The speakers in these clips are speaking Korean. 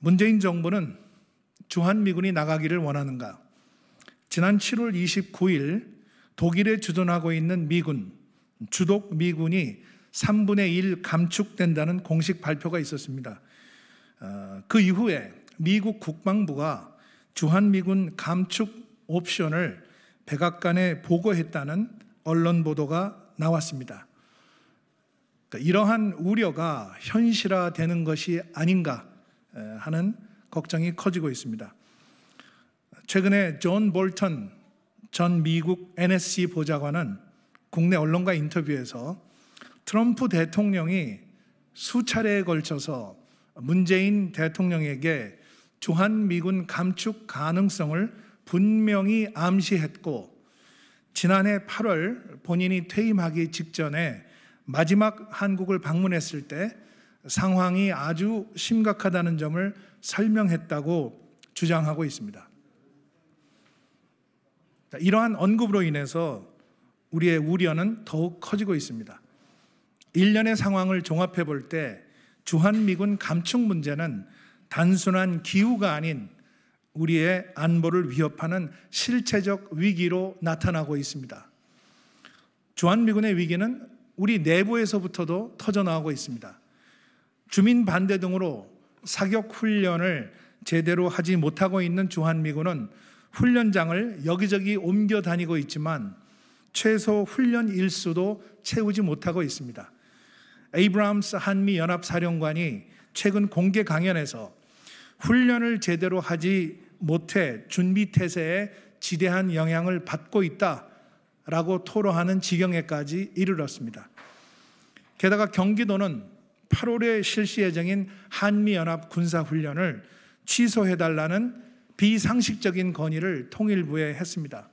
문재인 정부는 주한미군이 나가기를 원하는가? 지난 7월 29일 독일에 주둔하고 있는 미군, 주독 미군이 3분의 1 감축된다는 공식 발표가 있었습니다. 어, 그 이후에 미국 국방부가 주한미군 감축 옵션을 백악관에 보고했다는 언론 보도가 나왔습니다. 그러니까 이러한 우려가 현실화되는 것이 아닌가 하는 걱정이 커지고 있습니다. 최근에 존 볼턴 전 미국 NSC 보좌관은 국내 언론과 인터뷰에서 트럼프 대통령이 수차례에 걸쳐서 문재인 대통령에게 주한미군 감축 가능성을 분명히 암시했고 지난해 8월 본인이 퇴임하기 직전에 마지막 한국을 방문했을 때 상황이 아주 심각하다는 점을 설명했다고 주장하고 있습니다. 이러한 언급으로 인해서 우리의 우려는 더욱 커지고 있습니다. 일련의 상황을 종합해 볼 때 주한미군 감축 문제는 단순한 기후가 아닌 우리의 안보를 위협하는 실체적 위기로 나타나고 있습니다. 주한미군의 위기는 우리 내부에서부터도 터져나오고 있습니다. 주민 반대 등으로 사격 훈련을 제대로 하지 못하고 있는 주한미군은 훈련장을 여기저기 옮겨 다니고 있지만 최소 훈련 일수도 채우지 못하고 있습니다. 에이브람스 한미 연합 사령관이 최근 공개 강연에서 훈련을 제대로 하지 못해 준비 태세에 지대한 영향을 받고 있다라고 토로하는 지경에까지 이르렀습니다. 게다가 경기도는 8월에 실시 예정인 한미연합 군사훈련을 취소해달라는 비상식적인 건의를 통일부에 했습니다.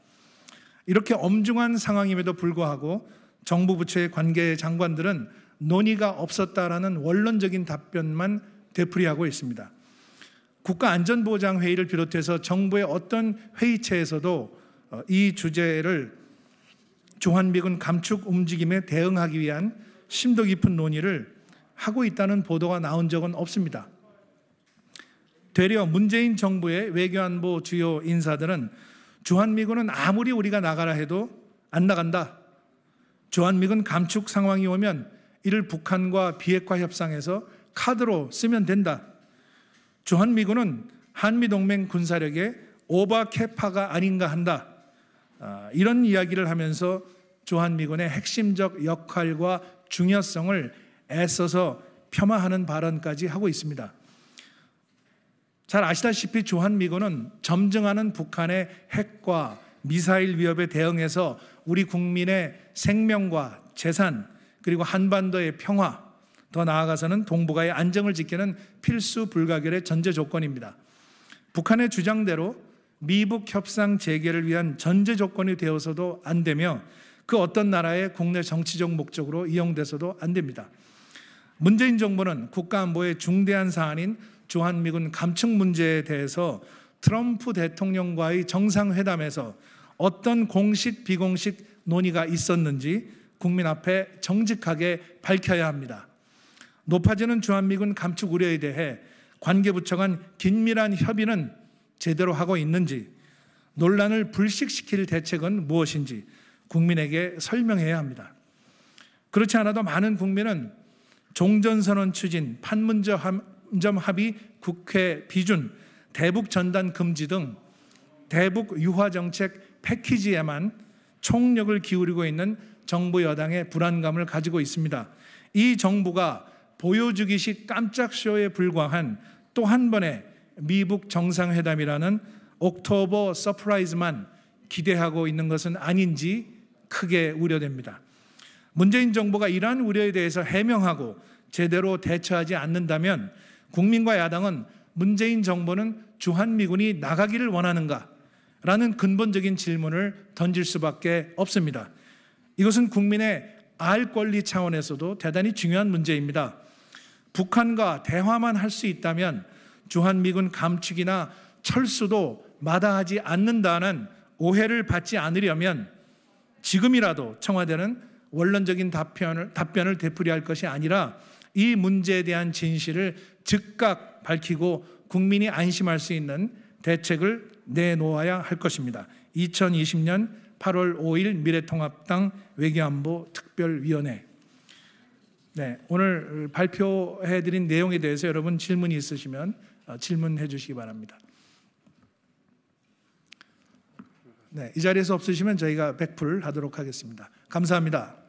이렇게 엄중한 상황임에도 불구하고 정부 부처의 관계 장관들은 논의가 없었다라는 원론적인 답변만 되풀이하고 있습니다. 국가안전보장회의를 비롯해서 정부의 어떤 회의체에서도 어, 이 주제를 주한미군 감축 움직임에 대응하기 위한 심도 깊은 논의를 하고 있다는 보도가 나온 적은 없습니다. 되려 문재인 정부의 외교안보 주요 인사들은 주한미군은 아무리 우리가 나가라 해도 안 나간다. 주한미군 감축 상황이 오면 이를 북한과 비핵화 협상에서 카드로 쓰면 된다. 주한미군은 한미동맹 군사력의 오바케파가 아닌가 한다. 아, 이런 이야기를 하면서 주한미군의 핵심적 역할과 중요성을 애써서 폄하하는 발언까지 하고 있습니다. 잘 아시다시피 주한미군은 점증하는 북한의 핵과 미사일 위협에 대응해서 우리 국민의 생명과 재산 그리고 한반도의 평화 더 나아가서는 동북아의 안정을 지키는 필수 불가결의 전제 조건입니다. 북한의 주장대로 미북 협상 재개를 위한 전제 조건이 되어서도 안 되며 그 어떤 나라의 국내 정치적 목적으로 이용돼서도 안 됩니다. 문재인 정부는 국가안보의 중대한 사안인 주한미군 감축 문제에 대해서 트럼프 대통령과의 정상회담에서 어떤 공식 비공식 논의가 있었는지 국민 앞에 정직하게 밝혀야 합니다. 높아지는 주한미군 감축 우려에 대해 관계부처 간 긴밀한 협의는 제대로 하고 있는지 논란을 불식시킬 대책은 무엇인지 국민에게 설명해야 합니다. 그렇지 않아도 많은 국민은 종전선언 추진, 판문점 합의, 국회 비준, 대북 전단 금지 등 대북 유화 정책 패키지에만 총력을 기울이고 있는 정부 여당의 불안감을 가지고 있습니다. 이 정부가 보여주기식 깜짝 쇼에 불과한 또 한 번의 미북 정상회담이라는 옥토버 서프라이즈만 기대하고 있는 것은 아닌지 크게 우려됩니다. 문재인 정부가 이러한 우려에 대해서 해명하고 제대로 대처하지 않는다면 국민과 야당은 문재인 정부는 주한미군이 나가기를 원하는가? 라는 근본적인 질문을 던질 수밖에 없습니다. 이것은 국민의 알 권리 차원에서도 대단히 중요한 문제입니다. 북한과 대화만 할 수 있다면 주한미군 감축이나 철수도 마다하지 않는다는 오해를 받지 않으려면 지금이라도 청와대는 원론적인 답변을, 답변을 되풀이할 것이 아니라 이 문제에 대한 진실을 즉각 밝히고 국민이 안심할 수 있는 대책을 내놓아야 할 것입니다. 2020년 8월 5일 미래통합당 외교안보 특별위원회. 네, 오늘 발표해드린 내용에 대해서 여러분 질문이 있으시면 어, 질문해 주시기 바랍니다. 네, 이 자리에서 없으시면 저희가 백풀 하도록 하겠습니다. 감사합니다.